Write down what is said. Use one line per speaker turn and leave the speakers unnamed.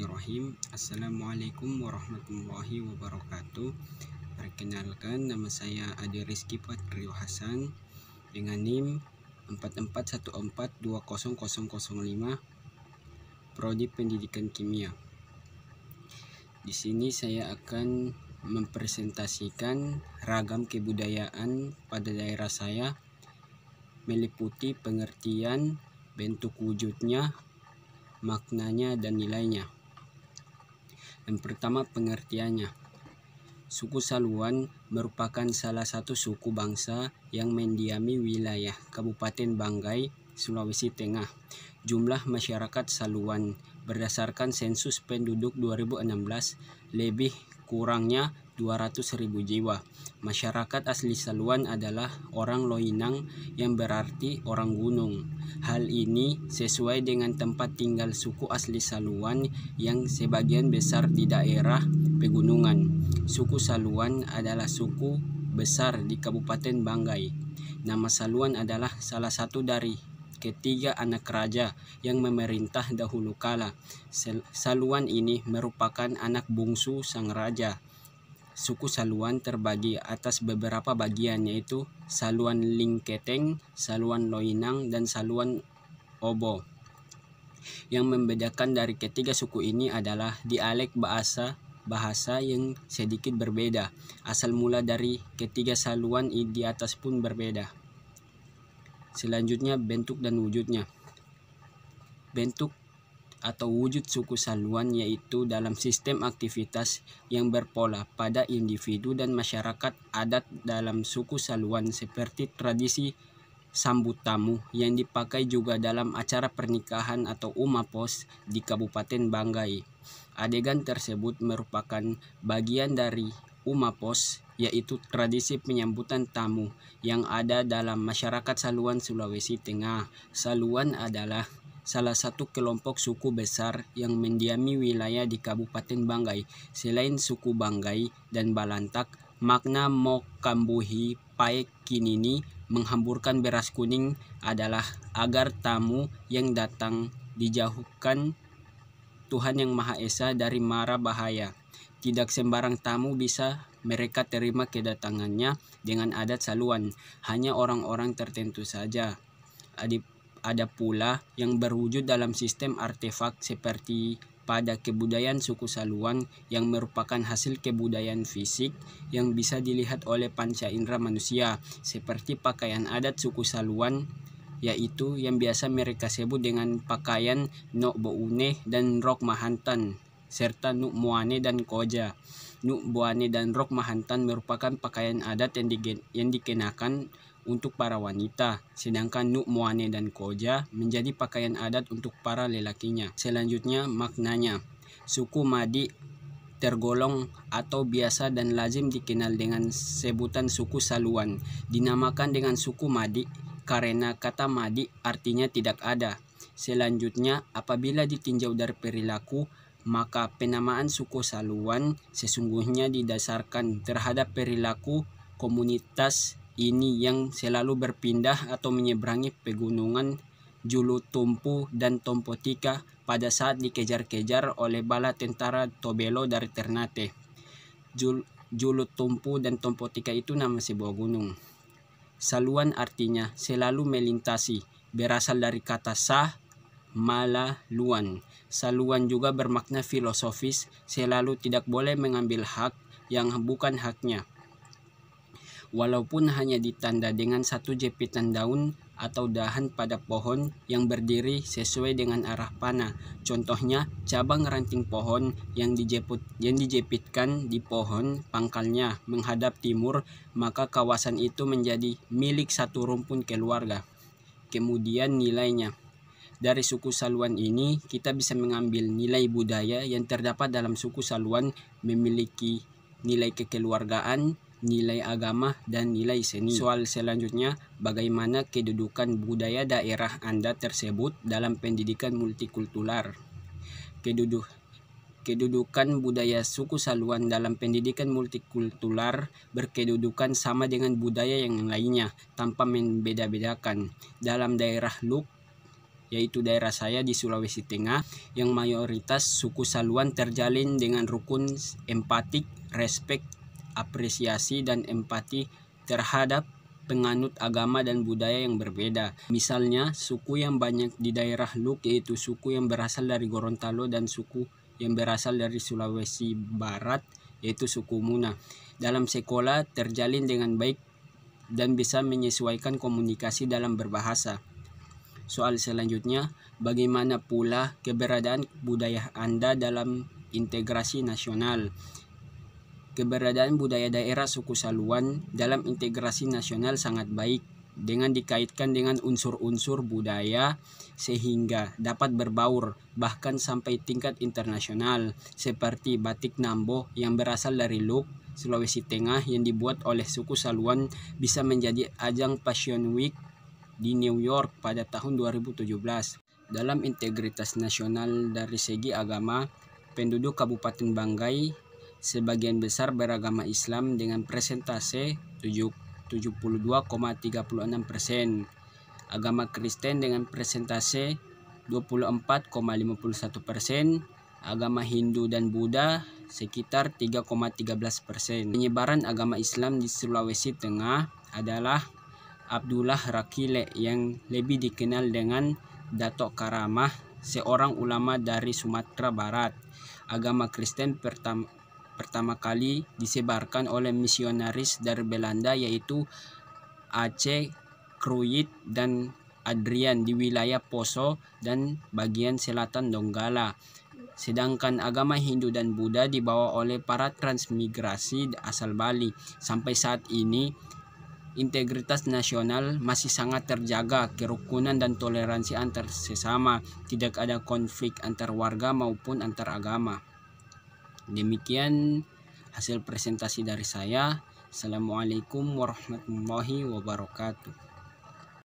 Bismillahirrahmanirrahim Assalamualaikum warahmatullahi wabarakatuh Perkenalkan nama saya Adi Rizki Patrio Hasan Dengan NIM 44142005 Prodi Pendidikan Kimia Di sini saya akan mempresentasikan ragam kebudayaan pada daerah saya meliputi pengertian, bentuk wujudnya, maknanya dan nilainya. Yang pertama pengertiannya. Suku Saluan merupakan salah satu suku bangsa yang mendiami wilayah Kabupaten Banggai, Sulawesi Tengah. Jumlah masyarakat Saluan berdasarkan sensus penduduk 2016 lebih kurangnya ribu jiwa. Masyarakat asli Saluan adalah orang Loinang yang berarti orang gunung. Hal ini sesuai dengan tempat tinggal suku asli Saluan yang sebagian besar di daerah pegunungan. Suku Saluan adalah suku besar di Kabupaten Banggai. Nama Saluan adalah salah satu dari ketiga anak raja yang memerintah dahulu kala. Saluan ini merupakan anak bungsu sang raja suku saluan terbagi atas beberapa bagian yaitu saluan Lingketeng, saluan Loinang, dan saluan Obo. Yang membedakan dari ketiga suku ini adalah dialek bahasa bahasa yang sedikit berbeda. Asal mula dari ketiga saluan di atas pun berbeda. Selanjutnya bentuk dan wujudnya. Bentuk atau wujud suku saluan yaitu dalam sistem aktivitas yang berpola pada individu dan masyarakat adat dalam suku saluan seperti tradisi sambut tamu yang dipakai juga dalam acara pernikahan atau umapos di Kabupaten Banggai. Adegan tersebut merupakan bagian dari umapos yaitu tradisi penyambutan tamu yang ada dalam masyarakat Saluan Sulawesi Tengah. Saluan adalah salah satu kelompok suku besar yang mendiami wilayah di Kabupaten Banggai. Selain suku Banggai dan Balantak, makna Mokambuhi Paek Kinini menghamburkan beras kuning adalah agar tamu yang datang dijauhkan Tuhan Yang Maha Esa dari mara bahaya. Tidak sembarang tamu bisa mereka terima kedatangannya dengan adat saluan, hanya orang-orang tertentu saja. Adip ada pula yang berwujud dalam sistem artefak seperti pada kebudayaan suku Saluan yang merupakan hasil kebudayaan fisik yang bisa dilihat oleh panca indera manusia seperti pakaian adat suku Saluan yaitu yang biasa mereka sebut dengan pakaian Nok Boune dan Rok Mahantan serta Nuk Muane dan Koja buane dan rok mahantan merupakan pakaian adat yang, digen, yang dikenakan untuk para wanita, sedangkan Nukmuane dan Koja menjadi pakaian adat untuk para lelakinya. Selanjutnya maknanya, suku Madi tergolong atau biasa dan lazim dikenal dengan sebutan suku Saluan, dinamakan dengan suku Madi karena kata Madi artinya tidak ada. Selanjutnya, apabila ditinjau dari perilaku, maka penamaan suku Saluan sesungguhnya didasarkan terhadap perilaku komunitas ini yang selalu berpindah atau menyeberangi pegunungan Julu Tumpu dan Tompotika pada saat dikejar-kejar oleh bala tentara Tobelo dari Ternate. Jul, Julu Tumpu dan Tompotika itu nama sebuah gunung. Saluan artinya selalu melintasi, berasal dari kata sah, luan. Saluan juga bermakna filosofis, selalu tidak boleh mengambil hak yang bukan haknya. Walaupun hanya ditanda dengan satu jepitan daun atau dahan pada pohon yang berdiri sesuai dengan arah panah. Contohnya, cabang ranting pohon yang, dijeput, yang dijepitkan di pohon pangkalnya menghadap timur, maka kawasan itu menjadi milik satu rumpun keluarga. Kemudian nilainya. Dari suku Saluan ini, kita bisa mengambil nilai budaya yang terdapat dalam suku Saluan memiliki nilai kekeluargaan, nilai agama, dan nilai seni. Soal selanjutnya, bagaimana kedudukan budaya daerah Anda tersebut dalam pendidikan multikultural? Keduduh, kedudukan budaya suku Saluan dalam pendidikan multikultural berkedudukan sama dengan budaya yang lainnya tanpa membeda-bedakan. Dalam daerah Luk, yaitu daerah saya di Sulawesi Tengah yang mayoritas suku Saluan terjalin dengan rukun empatik, respek, apresiasi dan empati terhadap penganut agama dan budaya yang berbeda. Misalnya, suku yang banyak di daerah Luk yaitu suku yang berasal dari Gorontalo dan suku yang berasal dari Sulawesi Barat yaitu suku Muna. Dalam sekolah terjalin dengan baik dan bisa menyesuaikan komunikasi dalam berbahasa. Soal selanjutnya, bagaimana pula keberadaan budaya Anda dalam integrasi nasional? Keberadaan budaya daerah suku Saluan dalam integrasi nasional sangat baik dengan dikaitkan dengan unsur-unsur budaya sehingga dapat berbaur bahkan sampai tingkat internasional seperti batik nambo yang berasal dari Luk, Sulawesi Tengah yang dibuat oleh suku Saluan bisa menjadi ajang Passion Week di New York pada tahun 2017. Dalam integritas nasional dari segi agama, penduduk Kabupaten Banggai sebagian besar beragama Islam dengan presentase 72,36 persen, agama Kristen dengan presentase 24,51 persen, agama Hindu dan Buddha sekitar 3,13 persen. Penyebaran agama Islam di Sulawesi Tengah adalah Abdullah Rakile yang lebih dikenal dengan Datuk Karamah, seorang ulama dari Sumatera Barat. Agama Kristen pertama, pertama kali disebarkan oleh misionaris dari Belanda yaitu Aceh, Kruyit, dan Adrian di wilayah Poso dan bagian selatan Donggala. Sedangkan agama Hindu dan Buddha dibawa oleh para transmigrasi asal Bali. Sampai saat ini, integritas nasional masih sangat terjaga, kerukunan dan toleransi antar sesama, tidak ada konflik antar warga maupun antar agama. Demikian hasil presentasi dari saya. Assalamualaikum warahmatullahi wabarakatuh.